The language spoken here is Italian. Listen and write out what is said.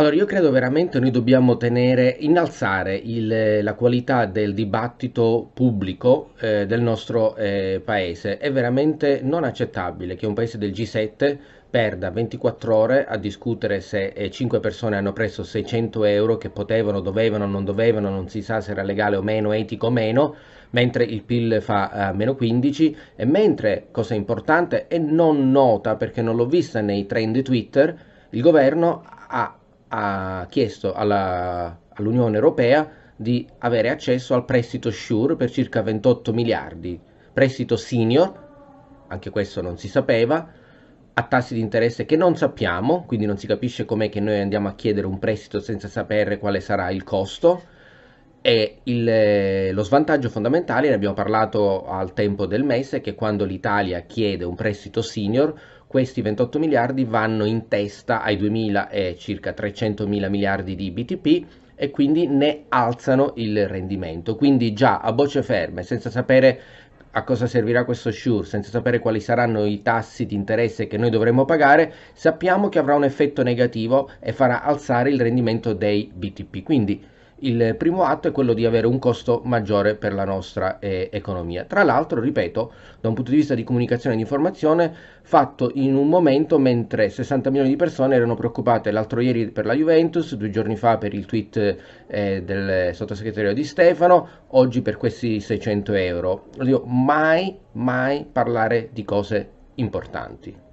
Allora, io credo veramente noi dobbiamo tenere, innalzare il, la qualità del dibattito pubblico eh, del nostro eh, paese. È veramente non accettabile che un paese del G7 perda 24 ore a discutere se eh, 5 persone hanno preso 600 euro che potevano, dovevano, non dovevano, non si sa se era legale o meno, etico o meno, mentre il PIL fa eh, meno 15 e mentre, cosa importante e non nota perché non l'ho vista nei trend Twitter, il governo ha ha chiesto alla, all'Unione Europea di avere accesso al prestito Sure per circa 28 miliardi, prestito senior, anche questo non si sapeva, a tassi di interesse che non sappiamo, quindi non si capisce com'è che noi andiamo a chiedere un prestito senza sapere quale sarà il costo e il, eh, lo svantaggio fondamentale, ne abbiamo parlato al tempo del mese, è che quando l'Italia chiede un prestito senior, questi 28 miliardi vanno in testa ai 2.000 e circa 300 mila miliardi di BTP e quindi ne alzano il rendimento. Quindi già a voce ferme, senza sapere a cosa servirà questo SURE, senza sapere quali saranno i tassi di interesse che noi dovremo pagare, sappiamo che avrà un effetto negativo e farà alzare il rendimento dei BTP. Quindi il primo atto è quello di avere un costo maggiore per la nostra eh, economia. Tra l'altro, ripeto, da un punto di vista di comunicazione e di informazione, fatto in un momento mentre 60 milioni di persone erano preoccupate l'altro ieri per la Juventus, due giorni fa per il tweet eh, del sottosegretario Di Stefano, oggi per questi 600 euro. Oddio, mai, mai parlare di cose importanti.